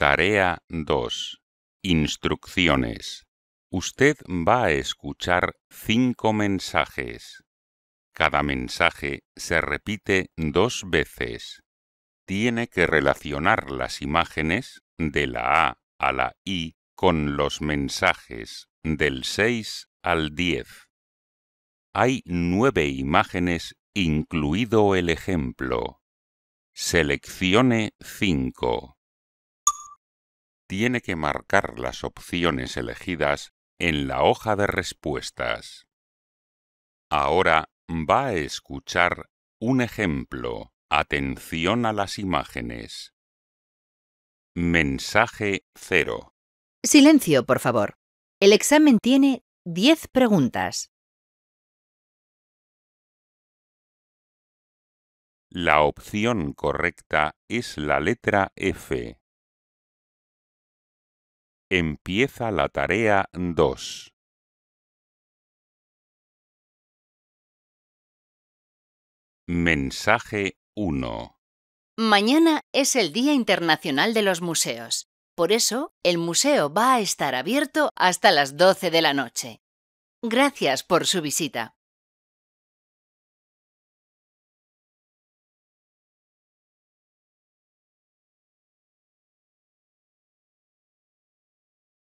Tarea 2. Instrucciones. Usted va a escuchar cinco mensajes. Cada mensaje se repite dos veces. Tiene que relacionar las imágenes de la A a la I con los mensajes del 6 al 10. Hay nueve imágenes incluido el ejemplo. Seleccione cinco tiene que marcar las opciones elegidas en la hoja de respuestas. Ahora va a escuchar un ejemplo. Atención a las imágenes. Mensaje 0. Silencio, por favor. El examen tiene 10 preguntas. La opción correcta es la letra F. Empieza la tarea 2. Mensaje 1. Mañana es el Día Internacional de los Museos. Por eso, el museo va a estar abierto hasta las 12 de la noche. Gracias por su visita.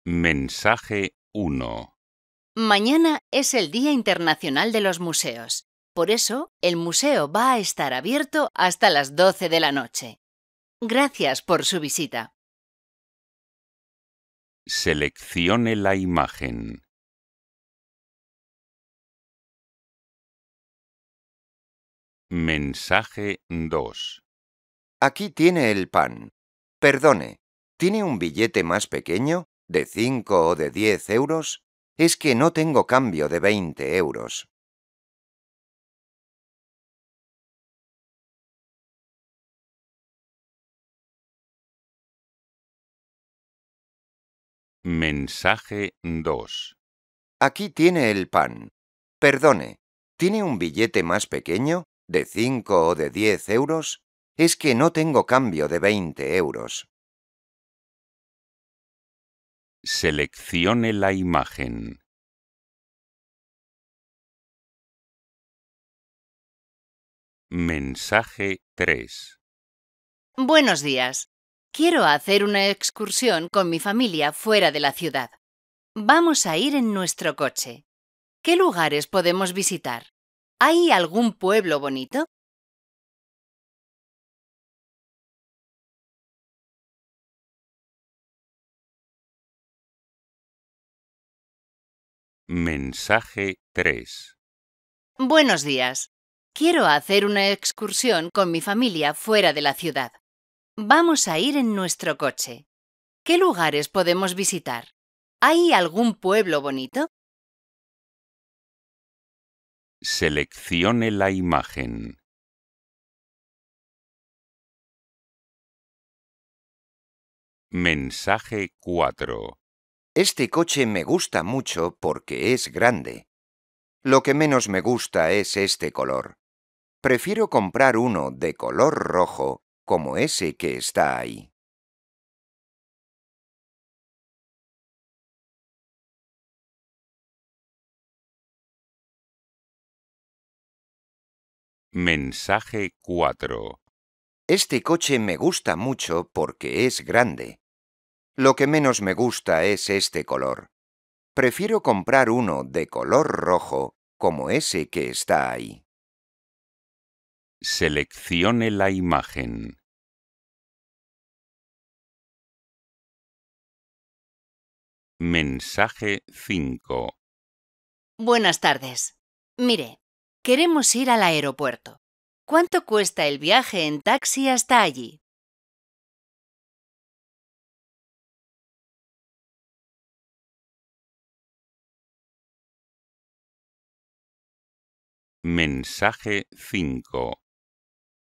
Mensaje 1. Mañana es el Día Internacional de los Museos. Por eso, el museo va a estar abierto hasta las 12 de la noche. Gracias por su visita. Seleccione la imagen. Mensaje 2. Aquí tiene el pan. Perdone, ¿tiene un billete más pequeño? de 5 o de 10 euros es que no tengo cambio de 20 euros. Mensaje 2. Aquí tiene el pan. Perdone, ¿tiene un billete más pequeño, de 5 o de 10 euros? Es que no tengo cambio de 20 euros. Seleccione la imagen. Mensaje 3. Buenos días. Quiero hacer una excursión con mi familia fuera de la ciudad. Vamos a ir en nuestro coche. ¿Qué lugares podemos visitar? ¿Hay algún pueblo bonito? Mensaje 3. Buenos días. Quiero hacer una excursión con mi familia fuera de la ciudad. Vamos a ir en nuestro coche. ¿Qué lugares podemos visitar? ¿Hay algún pueblo bonito? Seleccione la imagen. Mensaje 4. Este coche me gusta mucho porque es grande. Lo que menos me gusta es este color. Prefiero comprar uno de color rojo como ese que está ahí. Mensaje 4. Este coche me gusta mucho porque es grande. Lo que menos me gusta es este color. Prefiero comprar uno de color rojo como ese que está ahí. Seleccione la imagen. Mensaje 5. Buenas tardes. Mire, queremos ir al aeropuerto. ¿Cuánto cuesta el viaje en taxi hasta allí? Mensaje 5.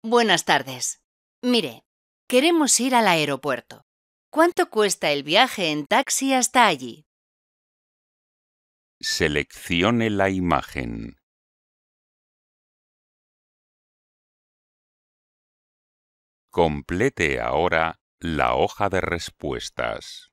Buenas tardes. Mire, queremos ir al aeropuerto. ¿Cuánto cuesta el viaje en taxi hasta allí? Seleccione la imagen. Complete ahora la hoja de respuestas.